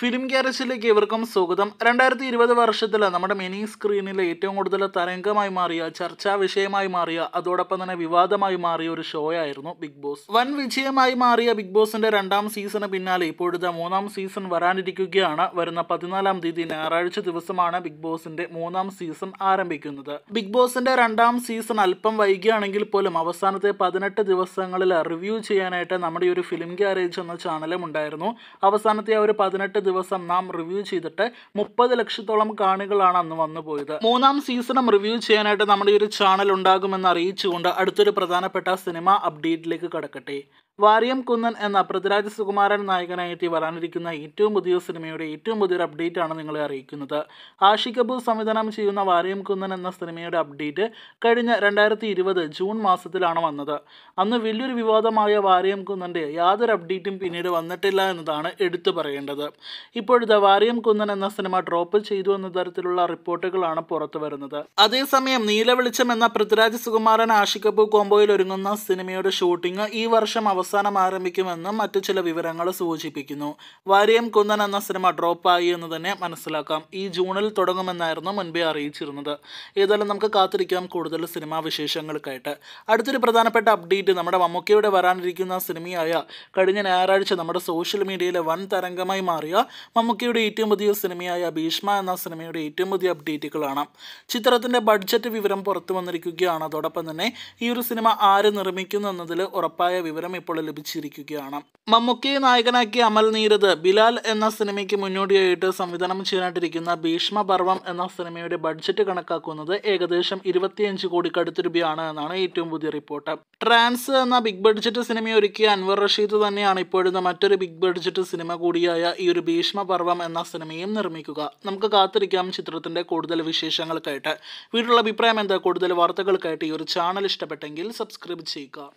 film ക്യാരസിലേക്ക് ഇവർക്കും സ്വാഗതം രണ്ടായിരത്തി ഇരുപത് വർഷത്തിൽ നമ്മുടെ മിനി സ്ക്രീനിൽ ഏറ്റവും കൂടുതൽ തരംഗമായി മാറിയ ചർച്ചാ വിഷയമായി മാറിയ അതോടൊപ്പം തന്നെ വിവാദമായി മാറിയ ഒരു ഷോ ആയിരുന്നു ബിഗ് ബോസ് വൻ വിജയമായി മാറിയ ബിഗ് ബോസിന്റെ രണ്ടാം സീസണ് പിന്നാലെ ഇപ്പോഴത്തെ മൂന്നാം സീസൺ വരാനിരിക്കുകയാണ് വരുന്ന പതിനാലാം തീയതി ഞായറാഴ്ച ദിവസമാണ് ബിഗ് ബോസിന്റെ മൂന്നാം സീസൺ ആരംഭിക്കുന്നത് ബിഗ് ബോസിന്റെ രണ്ടാം സീസൺ അല്പം വൈകിയാണെങ്കിൽ പോലും അവസാനത്തെ പതിനെട്ട് ദിവസങ്ങളിൽ റിവ്യൂ ചെയ്യാനായിട്ട് നമ്മുടെ ഒരു ഫിലിം ഗ്യാരേജ് എന്ന ചാനലും ഉണ്ടായിരുന്നു അവസാനത്തെ ആ ഒരു പതിനെട്ട് ദിവസം നാം റിവ്യൂ ചെയ്തിട്ട് മുപ്പത് ലക്ഷത്തോളം കാണികളാണ് അന്ന് വന്നു പോയത് മൂന്നാം സീസണും റിവ്യൂ ചെയ്യാനായിട്ട് നമ്മുടെ ഒരു ചാനൽ ഉണ്ടാകുമെന്ന് അറിയിച്ചുകൊണ്ട് അടുത്തൊരു പ്രധാനപ്പെട്ട സിനിമ അപ്ഡേറ്റിലേക്ക് കടക്കട്ടെ വാര്യം കുന്നൻ എന്ന പൃഥ്വിരാജ് സുകുമാരൻ നായകനായിട്ട് വരാനിരിക്കുന്ന ഏറ്റവും പുതിയ സിനിമയുടെ ഏറ്റവും പുതിയൊരു അപ്ഡേറ്റ് ആണ് നിങ്ങളെ അറിയിക്കുന്നത് ആഷിഖ് കപൂർ സംവിധാനം ചെയ്യുന്ന വാര്യം കുന്നൻ എന്ന സിനിമയുടെ അപ്ഡേറ്റ് കഴിഞ്ഞ രണ്ടായിരത്തി ഇരുപത് ജൂൺ മാസത്തിലാണ് വന്നത് അന്ന് വലിയൊരു വിവാദമായ വാര്യം കുന്നൻ്റെ യാതൊരു അപ്ഡേറ്റും പിന്നീട് വന്നിട്ടില്ല എന്നതാണ് എടുത്തു പറയേണ്ടത് ഇപ്പോഴത്തെ വാര്യം കുന്നൻ എന്ന സിനിമ ഡ്രോപ്പ് ചെയ്തു എന്ന തരത്തിലുള്ള റിപ്പോർട്ടുകളാണ് പുറത്തു വരുന്നത് അതേസമയം നീലവെളിച്ചം എന്ന പൃഥ്വിരാജ് സുകുമാരൻ ആഷിഖ് കപൂർ കോംബോയിൽ ഒരുങ്ങുന്ന സിനിമയുടെ ഷൂട്ടിംഗ് ഈ വർഷം അവസാനം അവസാനം ആരംഭിക്കുമെന്നും മറ്റു ചില വിവരങ്ങൾ സൂചിപ്പിക്കുന്നു വാര്യം കുന്നൻ എന്ന സിനിമ ഡ്രോപ്പായി എന്ന് തന്നെ മനസ്സിലാക്കാം ഈ ജൂണിൽ തുടങ്ങുമെന്നായിരുന്നു മുൻപേ അറിയിച്ചിരുന്നത് ഏതായാലും നമുക്ക് കാത്തിരിക്കാം കൂടുതൽ സിനിമാ വിശേഷങ്ങൾക്കായിട്ട് അടുത്തൊരു പ്രധാനപ്പെട്ട അപ്ഡേറ്റ് നമ്മുടെ മമ്മൂക്കയുടെ വരാനിരിക്കുന്ന സിനിമയായ കഴിഞ്ഞ ഞായറാഴ്ച നമ്മുടെ സോഷ്യൽ മീഡിയയിലെ വൻ തരംഗമായി മാറിയ മമ്മൂക്കയുടെ ഏറ്റവും പുതിയ സിനിമയായ ഭീഷ്മ എന്ന സിനിമയുടെ ഏറ്റവും പുതിയ അപ്ഡേറ്റുകളാണ് ചിത്രത്തിൻ്റെ ബഡ്ജറ്റ് വിവരം പുറത്തു വന്നിരിക്കുകയാണ് അതോടൊപ്പം തന്നെ ഈ ഒരു സിനിമ ആര് നിർമ്മിക്കുന്നു എന്നതിൽ ഉറപ്പായ വിവരം ഇപ്പോൾ അവാർഡ് ലഭിച്ചിരിക്കുകയാണ് മമ്മൂക്കിയെ നായകനാക്കി അമൽ നീരത് ബിലാൽ എന്ന സിനിമയ്ക്ക് മുന്നോടിയായിട്ട് സംവിധാനം ചെയ്യാനായിട്ടിരിക്കുന്ന ഭീഷ്മപർവം എന്ന സിനിമയുടെ ബഡ്ജറ്റ് കണക്കാക്കുന്നത് ഏകദേശം ഇരുപത്തിയഞ്ച് കടുത്ത രൂപയാണ് എന്നാണ് ഏറ്റവും പുതിയ റിപ്പോർട്ട് ട്രാൻസ് എന്ന ബിഗ് ബഡ്ജറ്റ് സിനിമ ഒരുക്കിയ അൻവർ റഷീദ് തന്നെയാണ് ഇപ്പോഴത്തെ മറ്റൊരു ബിഗ് ബഡ്ജറ്റ് സിനിമ കൂടിയായ ഈ ഒരു ഭീഷ്മപർവം എന്ന സിനിമയും നിർമ്മിക്കുക നമുക്ക് കാത്തിരിക്കാം ചിത്രത്തിന്റെ കൂടുതൽ വിശേഷങ്ങൾക്കായിട്ട് വീട്ടിലുള്ള അഭിപ്രായം എന്താ കൂടുതൽ വാർത്തകൾക്കായിട്ട് ഈ ഒരു ചാനൽ ഇഷ്ടപ്പെട്ടെങ്കിൽ സബ്സ്ക്രൈബ് ചെയ്യുക